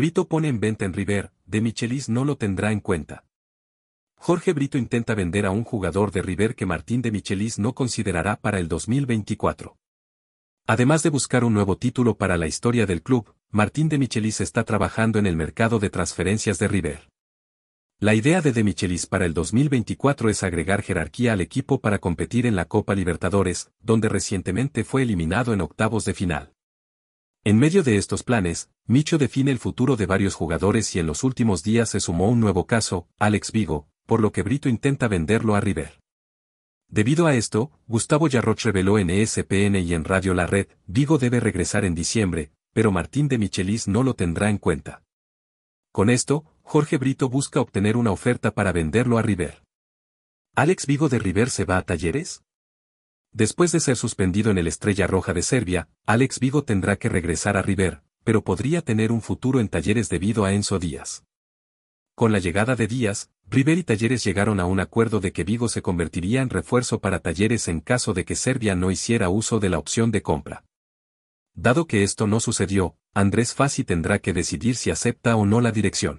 Brito pone en venta en River, de Michelis no lo tendrá en cuenta. Jorge Brito intenta vender a un jugador de River que Martín de Michelis no considerará para el 2024. Además de buscar un nuevo título para la historia del club, Martín de Michelis está trabajando en el mercado de transferencias de River. La idea de De Michelis para el 2024 es agregar jerarquía al equipo para competir en la Copa Libertadores, donde recientemente fue eliminado en octavos de final. En medio de estos planes, Micho define el futuro de varios jugadores y en los últimos días se sumó un nuevo caso, Alex Vigo, por lo que Brito intenta venderlo a River. Debido a esto, Gustavo Yarroch reveló en ESPN y en Radio La Red, Vigo debe regresar en diciembre, pero Martín de Michelis no lo tendrá en cuenta. Con esto, Jorge Brito busca obtener una oferta para venderlo a River. ¿Alex Vigo de River se va a Talleres? Después de ser suspendido en el Estrella Roja de Serbia, Alex Vigo tendrá que regresar a River, pero podría tener un futuro en Talleres debido a Enzo Díaz. Con la llegada de Díaz, River y Talleres llegaron a un acuerdo de que Vigo se convertiría en refuerzo para Talleres en caso de que Serbia no hiciera uso de la opción de compra. Dado que esto no sucedió, Andrés Fassi tendrá que decidir si acepta o no la dirección.